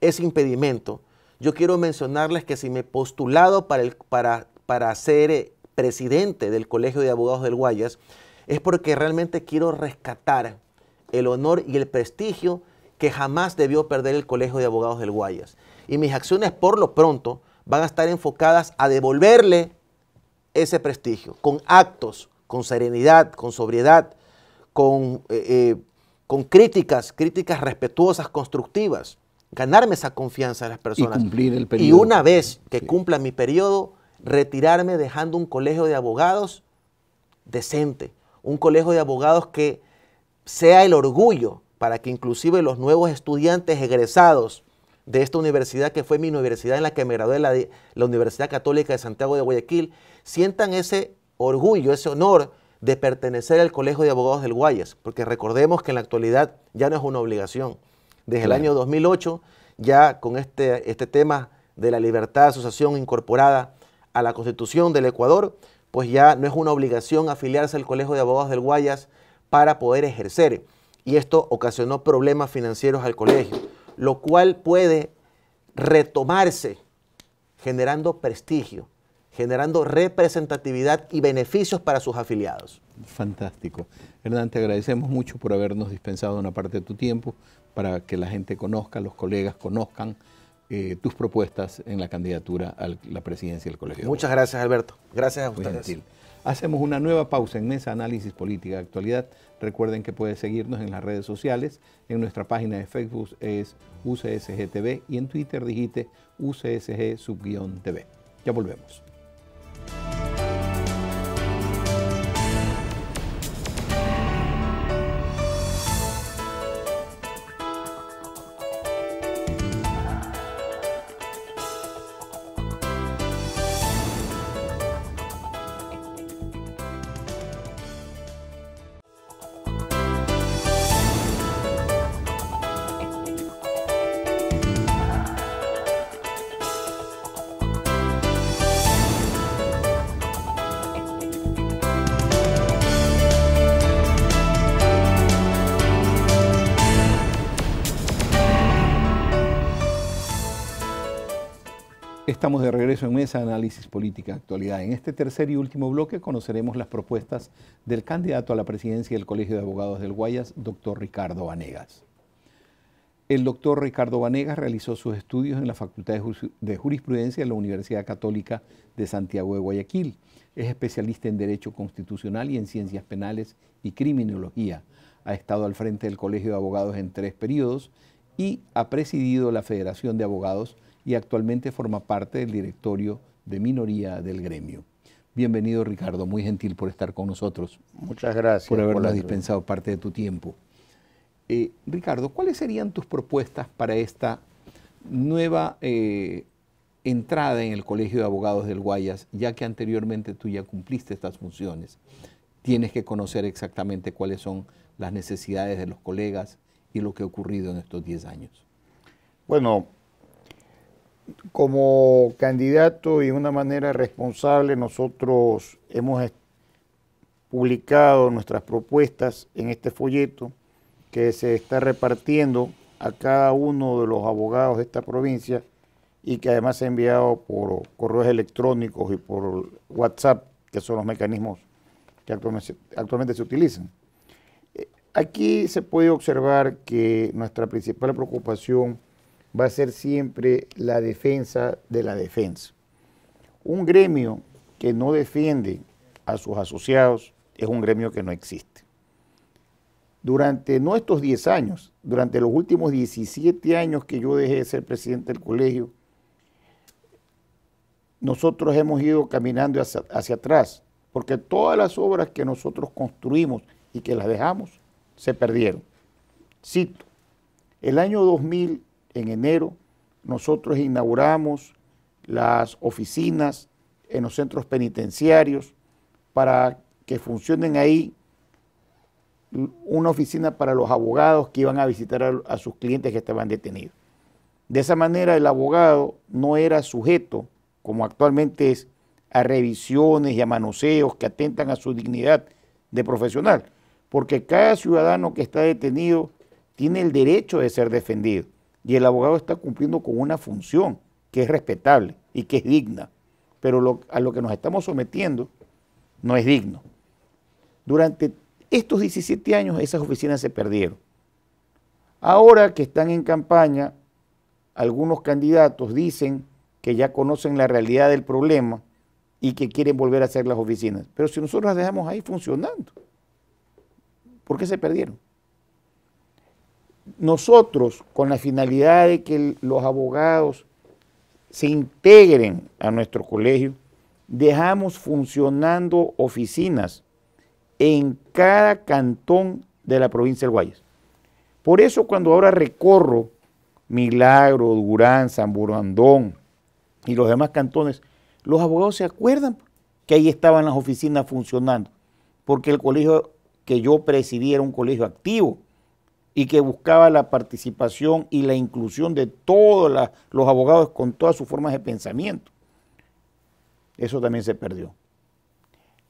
ese impedimento, yo quiero mencionarles que si me he postulado para, para, para ser eh, presidente del Colegio de Abogados del Guayas, es porque realmente quiero rescatar el honor y el prestigio que jamás debió perder el Colegio de Abogados del Guayas. Y mis acciones por lo pronto van a estar enfocadas a devolverle ese prestigio, con actos, con serenidad, con sobriedad, con, eh, eh, con críticas, críticas respetuosas, constructivas ganarme esa confianza de las personas. Y cumplir el periodo. Y una vez que cumpla mi periodo, retirarme dejando un colegio de abogados decente, un colegio de abogados que sea el orgullo para que inclusive los nuevos estudiantes egresados de esta universidad, que fue mi universidad en la que me gradué, la Universidad Católica de Santiago de Guayaquil, sientan ese orgullo, ese honor de pertenecer al Colegio de Abogados del Guayas, porque recordemos que en la actualidad ya no es una obligación, desde el año 2008, ya con este, este tema de la libertad de asociación incorporada a la Constitución del Ecuador, pues ya no es una obligación afiliarse al Colegio de Abogados del Guayas para poder ejercer. Y esto ocasionó problemas financieros al colegio, lo cual puede retomarse generando prestigio, generando representatividad y beneficios para sus afiliados. Fantástico. Hernán, te agradecemos mucho por habernos dispensado una parte de tu tiempo para que la gente conozca, los colegas conozcan eh, tus propuestas en la candidatura a la presidencia del Colegio. Muchas gracias, Alberto. Gracias a ustedes. Hacemos una nueva pausa en Mesa Análisis Política de Actualidad. Recuerden que pueden seguirnos en las redes sociales. En nuestra página de Facebook es TV y en Twitter digite UCSG-TV. Ya volvemos. Estamos de regreso en Mesa Análisis Política Actualidad. En este tercer y último bloque conoceremos las propuestas del candidato a la presidencia del Colegio de Abogados del Guayas, doctor Ricardo Vanegas. El doctor Ricardo Vanegas realizó sus estudios en la Facultad de Jurisprudencia de la Universidad Católica de Santiago de Guayaquil. Es especialista en Derecho Constitucional y en Ciencias Penales y Criminología. Ha estado al frente del Colegio de Abogados en tres periodos y ha presidido la Federación de Abogados y actualmente forma parte del directorio de minoría del gremio. Bienvenido Ricardo, muy gentil por estar con nosotros. Muchas gracias. Por habernos dispensado parte de tu tiempo. Eh, Ricardo, ¿cuáles serían tus propuestas para esta nueva eh, entrada en el Colegio de Abogados del Guayas, ya que anteriormente tú ya cumpliste estas funciones? Tienes que conocer exactamente cuáles son las necesidades de los colegas y lo que ha ocurrido en estos 10 años. Bueno, como candidato y de una manera responsable nosotros hemos publicado nuestras propuestas en este folleto que se está repartiendo a cada uno de los abogados de esta provincia y que además se ha enviado por correos electrónicos y por WhatsApp, que son los mecanismos que actualmente, actualmente se utilizan. Eh, aquí se puede observar que nuestra principal preocupación va a ser siempre la defensa de la defensa. Un gremio que no defiende a sus asociados es un gremio que no existe. Durante no estos 10 años, durante los últimos 17 años que yo dejé de ser presidente del colegio, nosotros hemos ido caminando hacia, atrás, porque todas las obras que nosotros construimos y que las dejamos se perdieron. Cito, el año 2000 en enero, nosotros inauguramos las oficinas en los centros penitenciarios para que funcionen ahí una oficina para los abogados que iban a visitar a, a sus clientes que estaban detenidos. De esa manera el abogado no era sujeto, como actualmente es, a revisiones y a manoseos que atentan a su dignidad de profesional, porque cada ciudadano que está detenido tiene el derecho de ser defendido y el abogado está cumpliendo con una función que es respetable y que es digna, pero a lo que nos estamos sometiendo no es digno. Durante estos 17 años esas oficinas se perdieron. Ahora que están en campaña, algunos candidatos dicen que ya conocen la realidad del problema y que quieren volver a hacer las oficinas. Pero si nosotros las dejamos ahí funcionando, ¿por qué se perdieron? nosotros, con la finalidad de que los abogados se integren a nuestro colegio, dejamos funcionando oficinas en cada cantón de la provincia del Guayas. Por eso cuando ahora recorro Milagro, Durán, San Burandón y los demás cantones, los abogados se acuerdan que ahí estaban las oficinas funcionando, porque el colegio que yo presidí era un colegio activo, y que buscaba la participación y la inclusión de todos los abogados con todas sus formas de pensamiento. Eso también se perdió.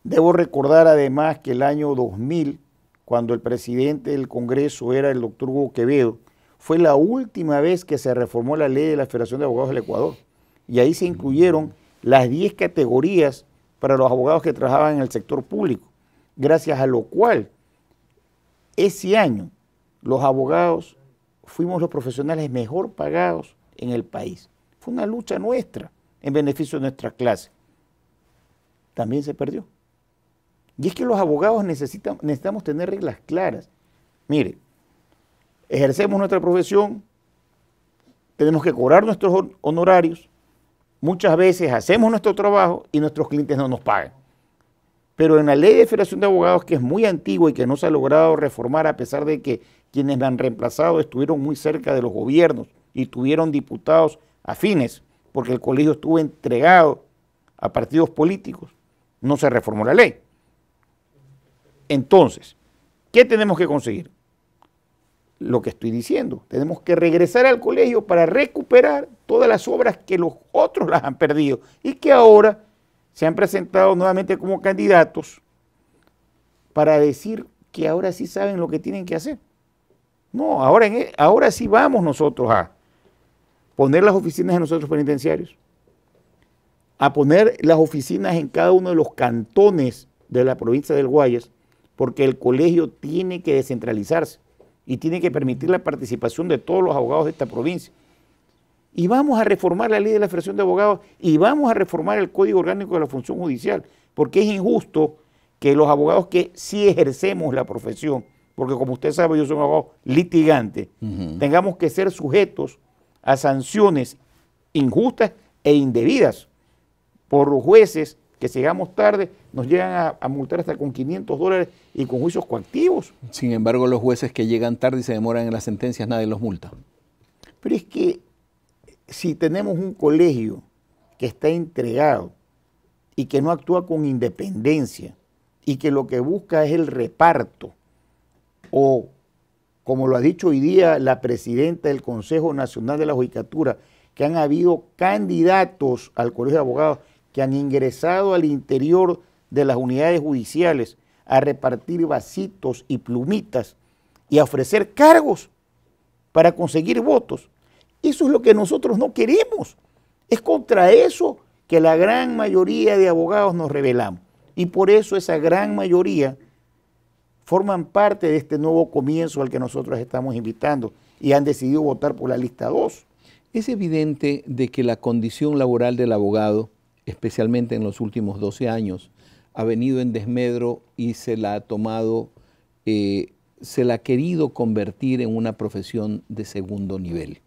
Debo recordar además que el año 2000, cuando el presidente del Congreso era el doctor Hugo Quevedo, fue la última vez que se reformó la ley de la Federación de Abogados del Ecuador. Y ahí se incluyeron las 10 categorías para los abogados que trabajaban en el sector público, gracias a lo cual ese año los abogados fuimos los profesionales mejor pagados en el país. Fue una lucha nuestra en beneficio de nuestra clase. También se perdió. Y es que los abogados necesitan, necesitamos tener reglas claras. Mire, ejercemos nuestra profesión, tenemos que cobrar nuestros honorarios, muchas veces hacemos nuestro trabajo y nuestros clientes no nos pagan. Pero en la ley de federación de abogados, que es muy antigua y que no se ha logrado reformar, a pesar de que quienes la han reemplazado estuvieron muy cerca de los gobiernos y tuvieron diputados afines, porque el colegio estuvo entregado a partidos políticos, no se reformó la ley. Entonces, ¿qué tenemos que conseguir? Lo que estoy diciendo, tenemos que regresar al colegio para recuperar todas las obras que los otros las han perdido y que ahora se han presentado nuevamente como candidatos para decir que ahora sí saben lo que tienen que hacer. No, ahora, e, sí vamos nosotros a poner las oficinas en nosotros penitenciarios, a poner las oficinas en cada uno de los cantones de la provincia del Guayas, porque el colegio tiene que descentralizarse y tiene que permitir la participación de todos los abogados de esta provincia y vamos a reformar la ley de la Federación de Abogados y vamos a reformar el Código Orgánico de la Función Judicial, porque es injusto que los abogados que sí ejercemos la profesión, porque como usted sabe yo soy un abogado litigante, tengamos que ser sujetos a sanciones injustas e indebidas por los jueces que llegamos tarde nos llegan a, a, multar hasta con 500 dólares y con juicios coactivos. Sin embargo, los jueces que llegan tarde y se demoran en las sentencias, nadie los multa. Pero es que si tenemos un colegio que está entregado y que no actúa con independencia y que lo que busca es el reparto o, como lo ha dicho hoy día la presidenta del Consejo Nacional de la Judicatura, que han habido candidatos al Colegio de Abogados que han ingresado al interior de las unidades judiciales a repartir vasitos y plumitas y a ofrecer cargos para conseguir votos. Eso es lo que nosotros no queremos. Es contra eso que la gran mayoría de abogados nos rebelamos. Y por eso esa gran mayoría forman parte de este nuevo comienzo al que nosotros estamos invitando y han decidido votar por la lista 2. Es evidente de que la condición laboral del abogado, especialmente en los últimos 12 años, ha venido en desmedro y se la ha tomado, eh, se la ha querido convertir en una profesión de segundo nivel.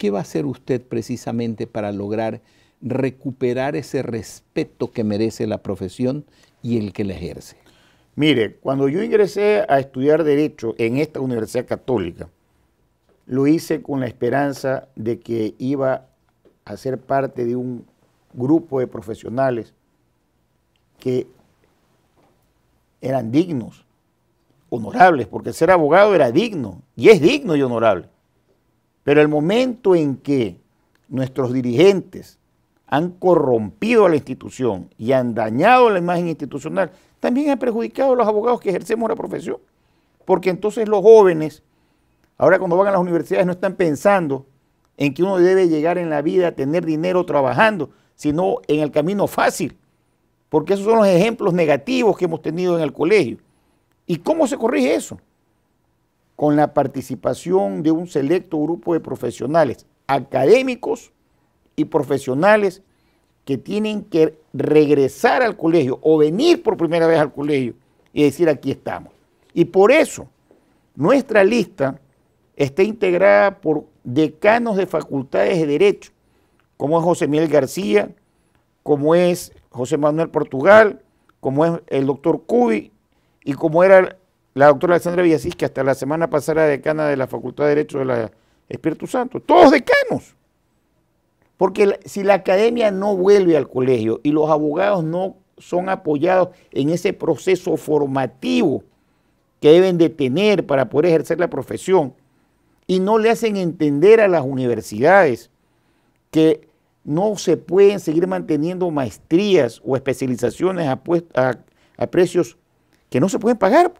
¿Qué va a hacer usted precisamente para lograr recuperar ese respeto que merece la profesión y el que la ejerce? Mire, cuando yo ingresé a estudiar Derecho en esta Universidad Católica, lo hice con la esperanza de que iba a ser parte de un grupo de profesionales que eran dignos, honorables, porque ser abogado era digno, y es digno y honorable. Pero el momento en que nuestros dirigentes han corrompido a la institución y han dañado la imagen institucional, también ha perjudicado a los abogados que ejercemos la profesión. Porque entonces los jóvenes, ahora cuando van a las universidades, no están pensando en que uno debe llegar en la vida a tener dinero trabajando, sino en el camino fácil. Porque esos son los ejemplos negativos que hemos tenido en el colegio. ¿Y cómo se corrige eso? con la participación de un selecto grupo de profesionales académicos y profesionales que tienen que regresar al colegio o venir por primera vez al colegio y decir aquí estamos. Y por eso nuestra lista está integrada por decanos de facultades de derecho, como es José Miguel García, como es José Manuel Portugal, como es el doctor Cubi y como era la doctora Alexandra Villasís, que hasta la semana pasada era decana de la Facultad de Derecho de la Espíritu Santo, todos decanos. Porque si la academia no vuelve al colegio y los abogados no son apoyados en ese proceso formativo que deben de tener para poder ejercer la profesión, y no le hacen entender a las universidades que no se pueden seguir manteniendo maestrías o especializaciones a precios que no se pueden pagar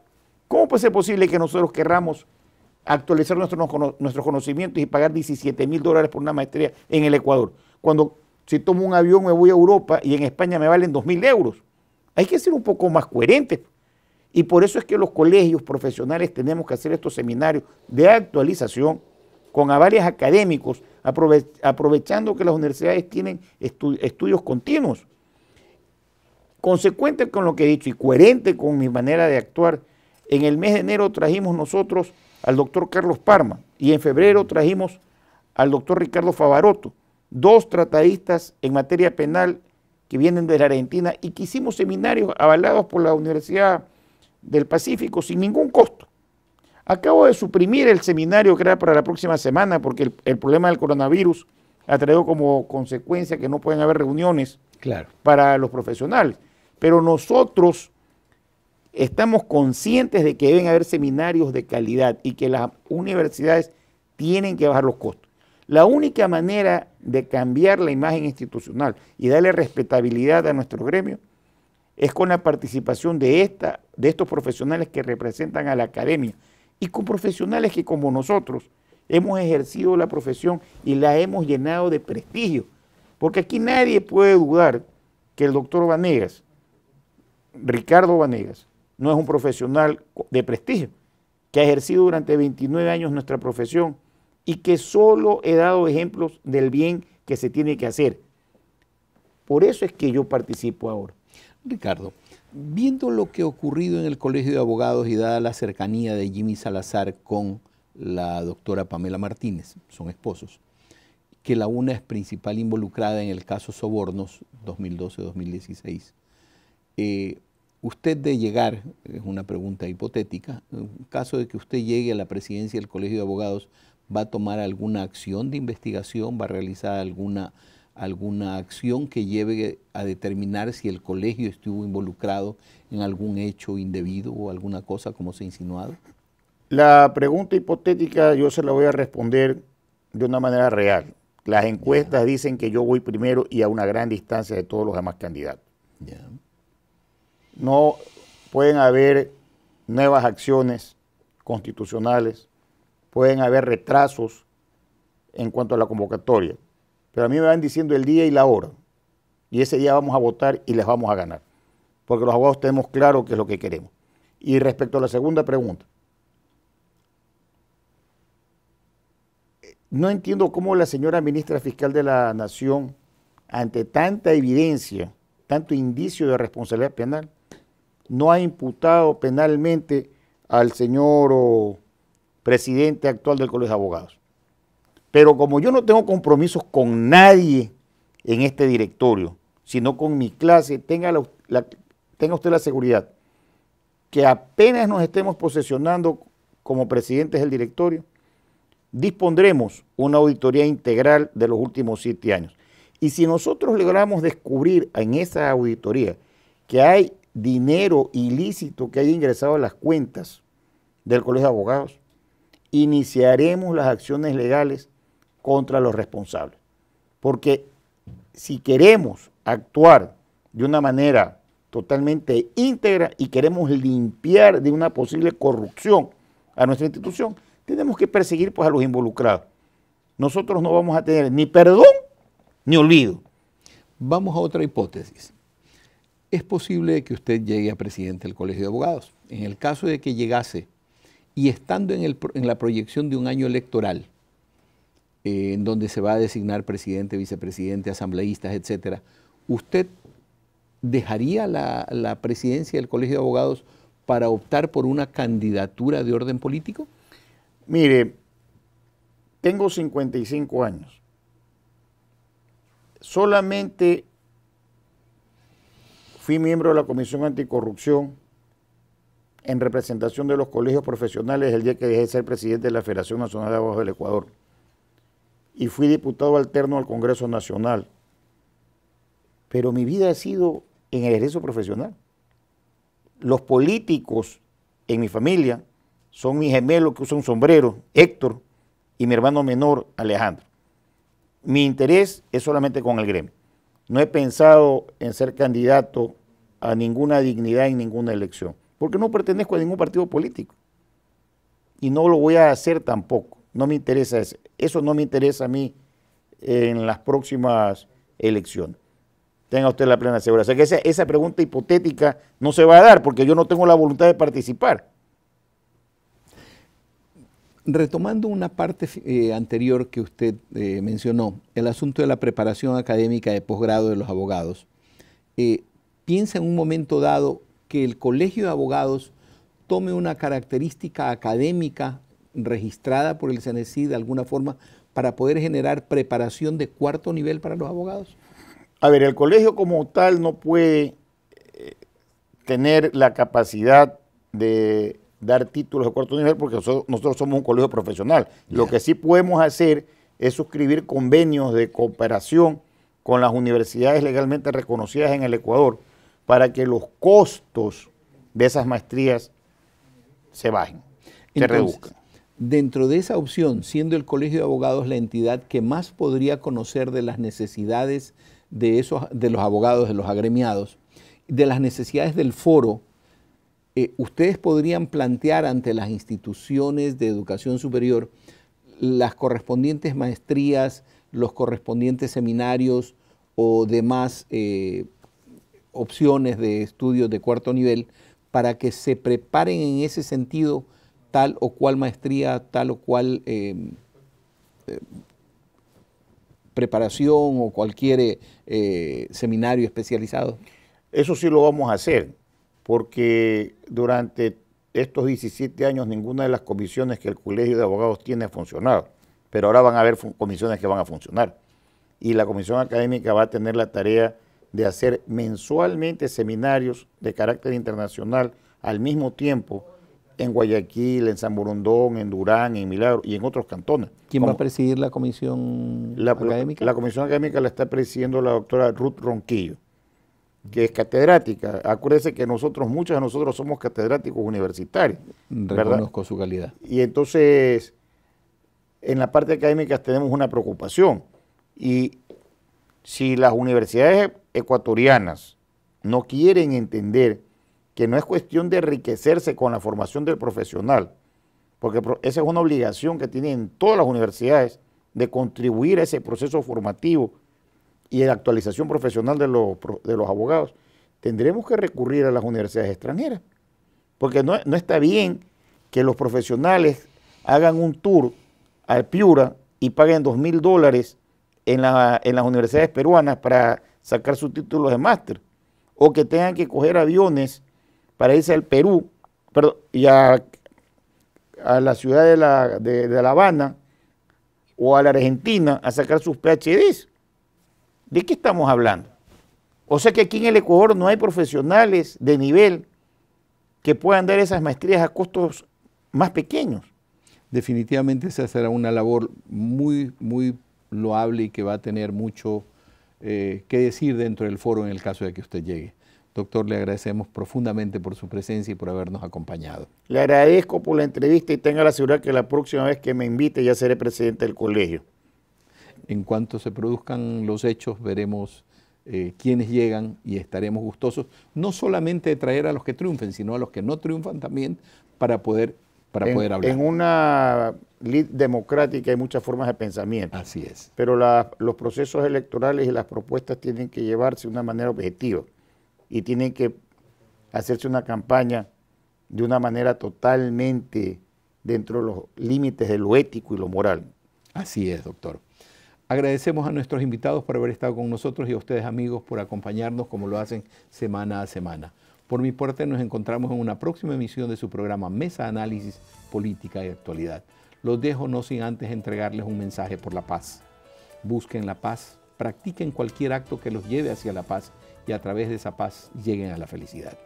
¿Cómo puede ser posible que nosotros querramos actualizar nuestros conocimientos y pagar 17 mil dólares por una maestría en el Ecuador? Cuando si tomo un avión me voy a Europa y en España me valen 2 mil euros. Hay que ser un poco más coherentes. Y por eso es que los colegios profesionales tenemos que hacer estos seminarios de actualización con avales académicos, aprovechando que las universidades tienen estudios continuos. Consecuente con lo que he dicho y coherente con mi manera de actuar, en el mes de enero trajimos nosotros al doctor Carlos Parma y en febrero trajimos al doctor Ricardo Favaroto, dos tratadistas en materia penal que vienen de la Argentina y que hicimos seminarios avalados por la Universidad del Pacífico sin ningún costo. Acabo de suprimir el seminario que era para la próxima semana porque el, problema del coronavirus ha traído como consecuencia que no pueden haber reuniones claro. para los profesionales. Pero nosotros Estamos conscientes de que deben haber seminarios de calidad y que las universidades tienen que bajar los costos. La única manera de cambiar la imagen institucional y darle respetabilidad a nuestro gremio es con la participación de, esta, de estos profesionales que representan a la academia y con profesionales que como nosotros hemos ejercido la profesión y la hemos llenado de prestigio. Porque aquí nadie puede dudar que el doctor Vanegas, Ricardo Vanegas, no es un profesional de prestigio, que ha ejercido durante 29 años nuestra profesión y que solo he dado ejemplos del bien que se tiene que hacer. Por eso es que yo participo ahora. Ricardo, viendo lo que ha ocurrido en el Colegio de Abogados y dada la cercanía de Jimmy Salazar con la doctora Pamela Martínez, son esposos, que la una es principal involucrada en el caso Sobornos 2012-2016. Eh, usted de llegar, es una pregunta hipotética, en caso de que usted llegue a la presidencia del Colegio de Abogados, ¿va a tomar alguna acción de investigación? ¿Va a realizar alguna, alguna acción que lleve a determinar si el colegio estuvo involucrado en algún hecho indebido o alguna cosa como se ha insinuado? La pregunta hipotética yo se la voy a responder de una manera real. Las encuestas dicen que yo voy primero y a una gran distancia de todos los demás candidatos. Ya no pueden haber nuevas acciones constitucionales, pueden haber retrasos en cuanto a la convocatoria. Pero a mí me van diciendo el día y la hora. Y ese día vamos a votar y les vamos a ganar. Porque los abogados tenemos claro que es lo que queremos. Y respecto a la segunda pregunta, no entiendo cómo la señora ministra fiscal de la Nación, ante tanta evidencia, tanto indicio de responsabilidad penal, no ha imputado penalmente al señor presidente actual del Colegio de Abogados. Pero como yo no tengo compromisos con nadie en este directorio, sino con mi clase, tenga usted la seguridad que apenas nos estemos posesionando como presidentes del directorio, dispondremos una auditoría integral de los últimos siete años. Y si nosotros logramos descubrir en esa auditoría que hay dinero ilícito que haya ingresado a las cuentas del Colegio de Abogados, iniciaremos las acciones legales contra los responsables. Porque si queremos actuar de una manera totalmente íntegra y queremos limpiar de una posible corrupción a nuestra institución, tenemos que perseguir pues, a los involucrados. Nosotros no vamos a tener ni perdón ni olvido. Vamos a otra hipótesis es posible que usted llegue a presidente del Colegio de Abogados. En el caso de que llegase y estando en, la proyección de un año electoral, eh, en donde se va a designar presidente, vicepresidente, asambleístas, etcétera, ¿usted dejaría la, la presidencia del Colegio de Abogados para optar por una candidatura de orden político? Mire, tengo 55 años. Solamente Fui miembro de la Comisión Anticorrupción en representación de los colegios profesionales el día que dejé de ser presidente de la Federación Nacional de Abogados del Ecuador. Y fui diputado alterno al Congreso Nacional. Pero mi vida ha sido en el ejercicio profesional. Los políticos en mi familia son mi gemelo que usa un sombrero, Héctor, y mi hermano menor, Alejandro. Mi interés es solamente con el gremio no he pensado en ser candidato a ninguna dignidad en ninguna elección, porque no pertenezco a ningún partido político. Y no lo voy a hacer tampoco. No me interesa eso. Eso no me interesa a mí en las próximas elecciones. Tenga usted la plena seguridad. O sea que esa, esa pregunta hipotética no se va a dar porque yo no tengo la voluntad de participar retomando una parte eh, anterior que usted eh, mencionó, el asunto de la preparación académica de posgrado de los abogados, eh, piensa en un momento dado que el Colegio de Abogados tome una característica académica registrada por el CNECI de alguna forma para poder generar preparación de cuarto nivel para los abogados? A ver, el colegio como tal no puede tener la capacidad de dar títulos de cuarto nivel porque nosotros, somos un colegio profesional. Lo que sí podemos hacer es suscribir convenios de cooperación con las universidades legalmente reconocidas en el Ecuador para que los costos de esas maestrías se bajen, se reduzcan. Dentro de esa opción, siendo el Colegio de Abogados la entidad que más podría conocer de las necesidades de, esos, de los abogados, de los agremiados, de las necesidades del foro, eh, ustedes podrían plantear ante las instituciones de educación superior las correspondientes maestrías, los correspondientes seminarios o demás eh, opciones de estudios de cuarto nivel para que se preparen en ese sentido tal o cual maestría, tal o cual eh, preparación o cualquier seminario especializado? Eso sí lo vamos a hacer porque durante estos 17 años ninguna de las comisiones que el Colegio de Abogados tiene ha funcionado, pero ahora van a haber comisiones que van a funcionar. Y la Comisión Académica va a tener la tarea de hacer mensualmente seminarios de carácter internacional al mismo tiempo en Guayaquil, en San en Durán, en Milagro y en otros cantones. ¿Quién va a presidir la comisión académica? la comisión académica la está presidiendo la doctora Ruth Ronquillo que es catedrática. Acuérdese que nosotros, muchos de nosotros somos catedráticos universitarios. Reconozco su calidad. Y entonces, en la parte académica tenemos una preocupación. Y si las universidades ecuatorianas no quieren entender que no es cuestión de enriquecerse con la formación del profesional, porque esa es una obligación que tienen todas las universidades de contribuir a ese proceso formativo y la actualización profesional de los, de los abogados, tendremos que recurrir a las universidades extranjeras, porque no, está bien que los profesionales hagan un tour al Piura y paguen dos mil dólares en, las universidades peruanas para sacar sus títulos de máster, o que tengan que coger aviones para irse al Perú y a, la ciudad de la, de la Habana o a la Argentina a sacar sus PhDs. ¿De qué estamos hablando? O sea que aquí en el Ecuador no hay profesionales de nivel que puedan dar esas maestrías a costos más pequeños. Definitivamente esa será una labor muy, muy loable y que va a tener mucho eh, que decir dentro del foro en el caso de que usted llegue. Doctor, le agradecemos profundamente por su presencia y por habernos acompañado. Le agradezco por la entrevista y tenga la seguridad que la próxima vez que me invite ya seré presidente del colegio. En cuanto se produzcan los hechos, veremos eh, quiénes llegan y estaremos gustosos, no solamente de traer a los que triunfen, sino a los que no triunfan también para poder, para poder hablar. En una lid democrática hay muchas formas de pensamiento. Así es. Pero los procesos electorales y las propuestas tienen que llevarse de una manera objetiva y tienen que hacerse una campaña de una manera totalmente dentro de los límites de lo ético y lo moral. Así es, doctor. Agradecemos a nuestros invitados por haber estado con nosotros y a ustedes amigos por acompañarnos como lo hacen semana a semana. Por mi parte nos encontramos en una próxima emisión de su programa Mesa Análisis Política y Actualidad. Los dejo no sin antes entregarles un mensaje por la paz. Busquen la paz, practiquen cualquier acto que los lleve hacia la paz y a través de esa paz lleguen a la felicidad.